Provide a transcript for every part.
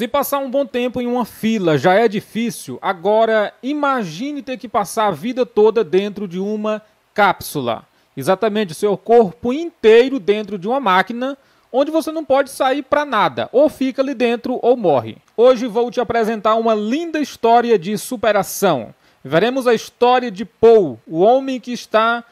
Se passar um bom tempo em uma fila já é difícil, agora imagine ter que passar a vida toda dentro de uma cápsula. Exatamente, o seu corpo inteiro dentro de uma máquina onde você não pode sair para nada, ou fica ali dentro ou morre. Hoje vou te apresentar uma linda história de superação. Veremos a história de Paul, o homem que está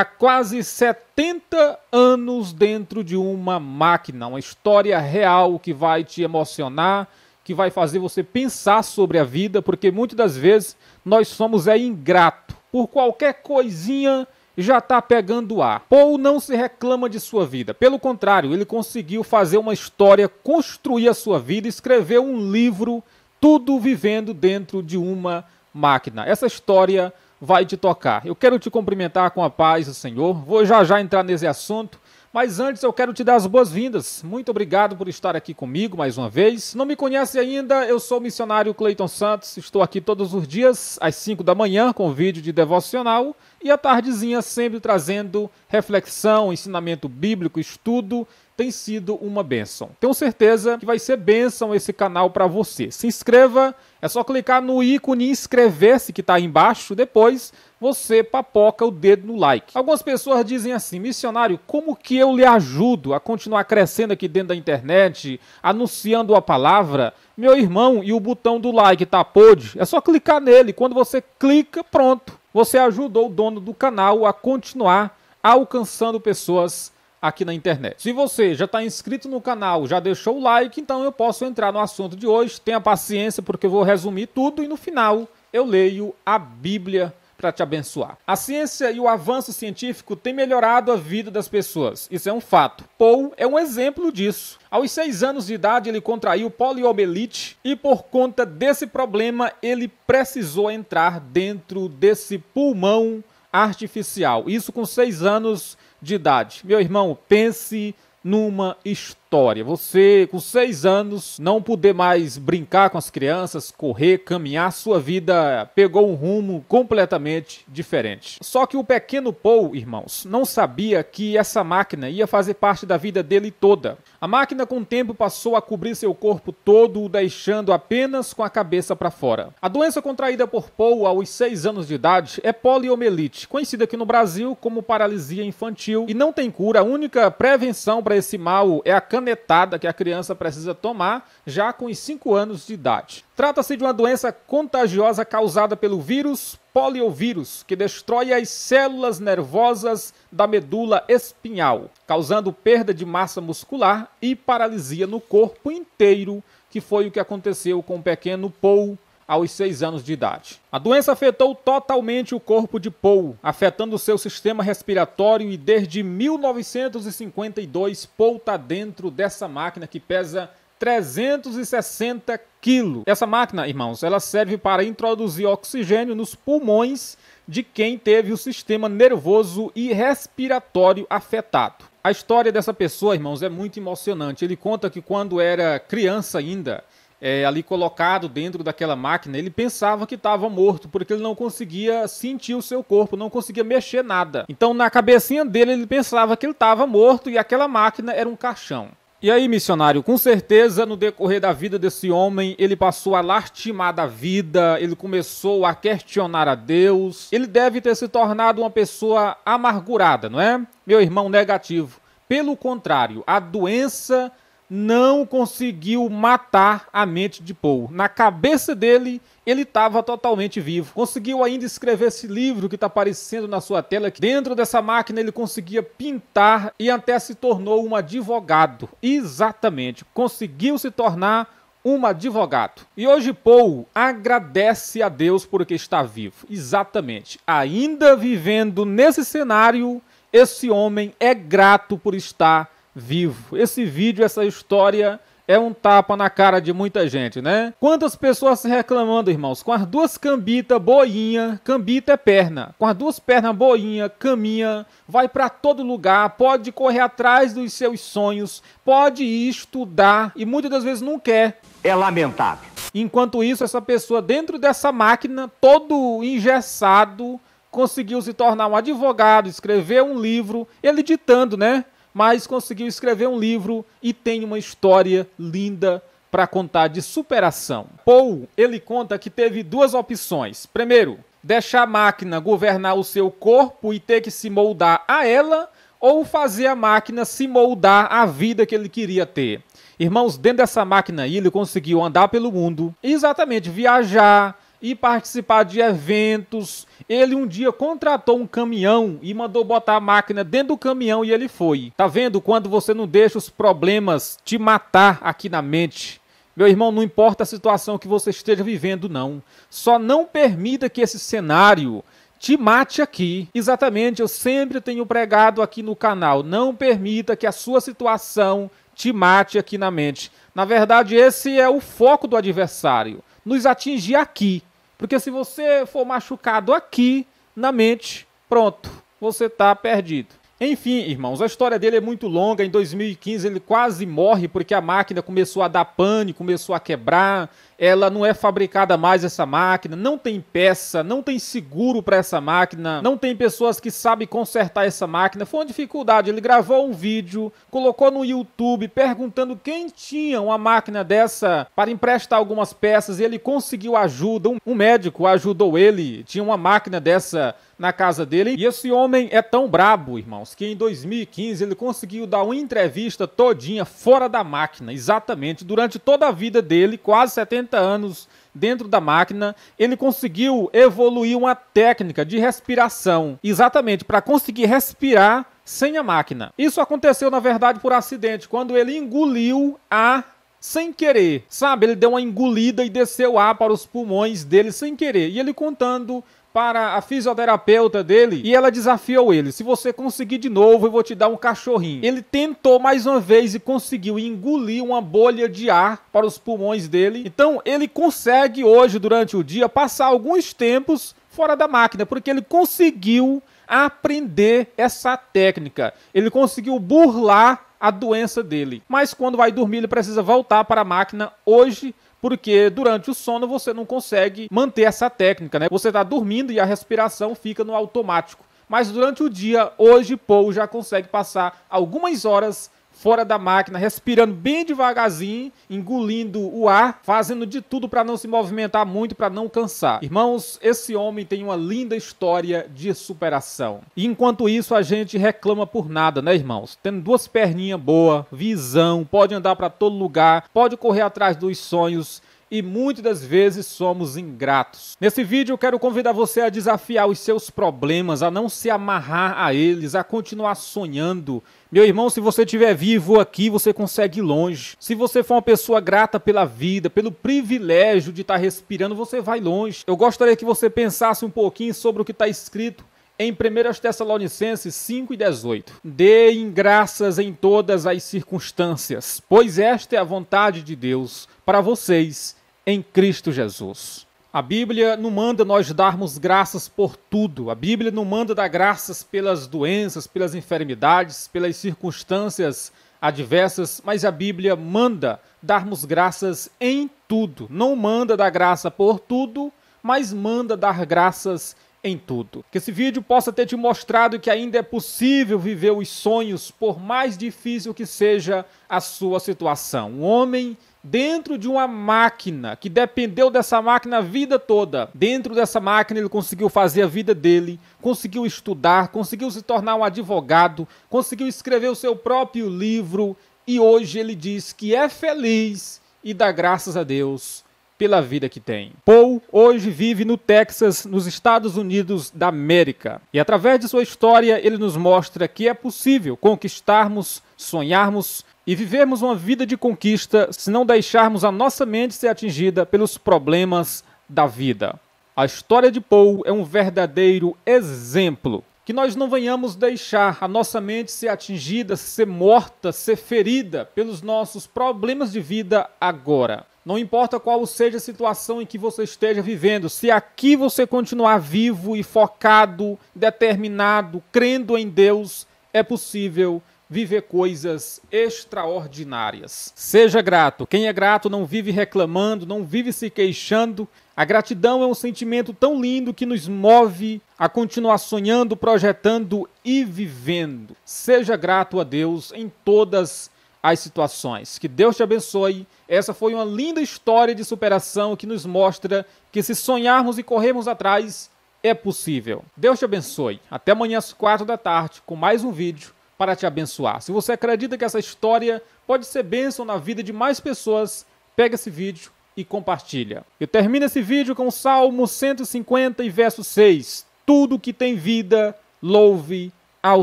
há quase 70 anos dentro de uma máquina, uma história real que vai te emocionar, que vai fazer você pensar sobre a vida, porque muitas das vezes nós somos é ingrato. Por qualquer coisinha já está pegando ar. Paul não se reclama de sua vida. Pelo contrário, ele conseguiu fazer uma história, construir a sua vida, escrever um livro, tudo vivendo dentro de uma máquina. Essa história vai te tocar. Eu quero te cumprimentar com a paz do Senhor. Vou já já entrar nesse assunto. Mas antes eu quero te dar as boas-vindas. Muito obrigado por estar aqui comigo mais uma vez. Não me conhece ainda? Eu sou o missionário Cleiton Santos. Estou aqui todos os dias às 5 da manhã com vídeo de devocional e à tardezinha sempre trazendo reflexão, ensinamento bíblico, estudo. Tem sido uma bênção. Tenho certeza que vai ser bênção esse canal para você. Se inscreva, é só clicar no ícone inscrever-se que está aí embaixo. Depois você papoca o dedo no like. Algumas pessoas dizem assim: missionário, como que eu lhe ajudo a continuar crescendo aqui dentro da internet, anunciando a palavra? Meu irmão, e o botão do like tá pod? É só clicar nele. Quando você clica, pronto. Você ajudou o dono do canal a continuar alcançando pessoas aqui na internet. Se você já está inscrito no canal, já deixou o like, então eu posso entrar no assunto de hoje. Tenha paciência, porque eu vou resumir tudo e no final eu leio a Bíblia para te abençoar. A ciência e o avanço científico têm melhorado a vida das pessoas. Isso é um fato. Paul é um exemplo disso. Aos seis anos de idade, ele contraiu poliomielite e, por conta desse problema, ele precisou entrar dentro desse pulmão artificial. Isso com seis anos de idade. Meu irmão, pense numa história você, com seis anos, não poder mais brincar com as crianças, correr, caminhar, sua vida pegou um rumo completamente diferente. Só que o pequeno Paul, irmãos, não sabia que essa máquina ia fazer parte da vida dele toda. A máquina, com o tempo, passou a cobrir seu corpo todo, o deixando apenas com a cabeça para fora. A doença contraída por Paul aos seis anos de idade é poliomielite, conhecida aqui no Brasil como paralisia infantil, e não tem cura. A única prevenção para esse mal é a cana canetada que a criança precisa tomar já com os 5 anos de idade. Trata-se de uma doença contagiosa causada pelo vírus poliovírus, que destrói as células nervosas da medula espinhal, causando perda de massa muscular e paralisia no corpo inteiro, que foi o que aconteceu com o pequeno Paul aos 6 anos de idade. A doença afetou totalmente o corpo de Paul, afetando seu sistema respiratório e desde 1952 Paul está dentro dessa máquina que pesa 360 quilos. Essa máquina, irmãos, ela serve para introduzir oxigênio nos pulmões de quem teve o sistema nervoso e respiratório afetado. A história dessa pessoa, irmãos, é muito emocionante. Ele conta que quando era criança ainda, é, ali colocado dentro daquela máquina, ele pensava que estava morto, porque ele não conseguia sentir o seu corpo, não conseguia mexer nada. Então, na cabecinha dele, ele pensava que ele estava morto e aquela máquina era um caixão. E aí, missionário, com certeza no decorrer da vida desse homem, ele passou a lastimar da vida, ele começou a questionar a Deus. Ele deve ter se tornado uma pessoa amargurada, não é? Meu irmão negativo. Pelo contrário, a doença não conseguiu matar a mente de Paul. Na cabeça dele, ele estava totalmente vivo. Conseguiu ainda escrever esse livro que está aparecendo na sua tela. Dentro dessa máquina, ele conseguia pintar e até se tornou um advogado. Exatamente, conseguiu se tornar um advogado. E hoje Paul agradece a Deus porque está vivo. Exatamente. Ainda vivendo nesse cenário, esse homem é grato por estar vivo. Esse vídeo, essa história é um tapa na cara de muita gente, né? Quantas pessoas se reclamando, irmãos? Com as duas cambitas boinha, cambita é perna. Com as duas pernas boinha, caminha, vai para todo lugar, pode correr atrás dos seus sonhos, pode ir estudar e muitas das vezes não quer. É lamentável. Enquanto isso, essa pessoa dentro dessa máquina, todo engessado, conseguiu se tornar um advogado, escrever um livro, ele ditando, né? mas conseguiu escrever um livro e tem uma história linda para contar de superação. Paul, ele conta que teve duas opções. Primeiro, deixar a máquina governar o seu corpo e ter que se moldar a ela, ou fazer a máquina se moldar à vida que ele queria ter. Irmãos, dentro dessa máquina aí, ele conseguiu andar pelo mundo, exatamente viajar, e participar de eventos. Ele um dia contratou um caminhão e mandou botar a máquina dentro do caminhão e ele foi. Tá vendo quando você não deixa os problemas te matar aqui na mente? Meu irmão, não importa a situação que você esteja vivendo, não. Só não permita que esse cenário te mate aqui. Exatamente, eu sempre tenho pregado aqui no canal. Não permita que a sua situação te mate aqui na mente. Na verdade, esse é o foco do adversário nos atingir aqui. Porque se você for machucado aqui na mente, pronto, você está perdido. Enfim, irmãos, a história dele é muito longa. Em 2015 ele quase morre porque a máquina começou a dar pane, começou a quebrar. Ela não é fabricada mais essa máquina, não tem peça, não tem seguro para essa máquina, não tem pessoas que sabem consertar essa máquina. Foi uma dificuldade. Ele gravou um vídeo, colocou no YouTube perguntando quem tinha uma máquina dessa para emprestar algumas peças. E ele conseguiu ajuda. Um médico ajudou ele. Tinha uma máquina dessa na casa dele. E esse homem é tão brabo, irmão que em 2015 ele conseguiu dar uma entrevista todinha fora da máquina, exatamente durante toda a vida dele, quase 70 anos dentro da máquina, ele conseguiu evoluir uma técnica de respiração, exatamente para conseguir respirar sem a máquina. Isso aconteceu na verdade por acidente, quando ele engoliu a sem querer, sabe? Ele deu uma engolida e desceu ar para os pulmões dele sem querer. E ele contando para a fisioterapeuta dele e ela desafiou ele: se você conseguir de novo, eu vou te dar um cachorrinho. Ele tentou mais uma vez e conseguiu engolir uma bolha de ar para os pulmões dele. Então ele consegue hoje, durante o dia, passar alguns tempos fora da máquina, porque ele conseguiu aprender essa técnica. Ele conseguiu burlar a doença dele. Mas quando vai dormir, ele precisa voltar para a máquina hoje porque durante o sono você não consegue manter essa técnica, né? Você está dormindo e a respiração fica no automático. Mas durante o dia, hoje, Paul já consegue passar algumas horas fora da máquina, respirando bem devagarzinho, engolindo o ar, fazendo de tudo para não se movimentar muito, para não cansar. Irmãos, esse homem tem uma linda história de superação. E enquanto isso, a gente reclama por nada, né, irmãos? Tendo duas perninhas boas, visão, pode andar para todo lugar, pode correr atrás dos sonhos e muitas das vezes somos ingratos. Nesse vídeo eu quero convidar você a desafiar os seus problemas, a não se amarrar a eles, a continuar sonhando. Meu irmão, se você estiver vivo aqui, você consegue ir longe. Se você for uma pessoa grata pela vida, pelo privilégio de estar respirando, você vai longe. Eu gostaria que você pensasse um pouquinho sobre o que está escrito em 1 Tessalonicenses 5 e 18. Deem graças em todas as circunstâncias, pois esta é a vontade de Deus para vocês em Cristo Jesus. A Bíblia não manda nós darmos graças por tudo. A Bíblia não manda dar graças pelas doenças, pelas enfermidades, pelas circunstâncias adversas, mas a Bíblia manda darmos graças em tudo. Não manda dar graça por tudo, mas manda dar graças em tudo. Que esse vídeo possa ter te mostrado que ainda é possível viver os sonhos, por mais difícil que seja a sua situação. Um homem dentro de uma máquina que dependeu dessa máquina a vida toda. Dentro dessa máquina ele conseguiu fazer a vida dele, conseguiu estudar, conseguiu se tornar um advogado, conseguiu escrever o seu próprio livro e hoje ele diz que é feliz e dá graças a Deus pela vida que tem. Paul hoje vive no Texas, nos Estados Unidos da América, e através de sua história ele nos mostra que é possível conquistarmos, sonharmos, e vivermos uma vida de conquista se não deixarmos a nossa mente ser atingida pelos problemas da vida. A história de Paul é um verdadeiro exemplo. Que nós não venhamos deixar a nossa mente ser atingida, ser morta, ser ferida pelos nossos problemas de vida agora. Não importa qual seja a situação em que você esteja vivendo, se aqui você continuar vivo e focado, determinado, crendo em Deus, é possível viver coisas extraordinárias. Seja grato. Quem é grato não vive reclamando, não vive se queixando. A gratidão é um sentimento tão lindo que nos move a continuar sonhando, projetando e vivendo. Seja grato a Deus em todas as situações. Que Deus te abençoe. Essa foi uma linda história de superação que nos mostra que se sonharmos e corrermos atrás, é possível. Deus te abençoe. Até amanhã às quatro da tarde com mais um vídeo para te abençoar. Se você acredita que essa história pode ser bênção na vida de mais pessoas, pega esse vídeo e compartilha. Eu termino esse vídeo com o Salmo 150 e verso 6. Tudo que tem vida, louve ao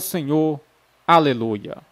Senhor. Aleluia.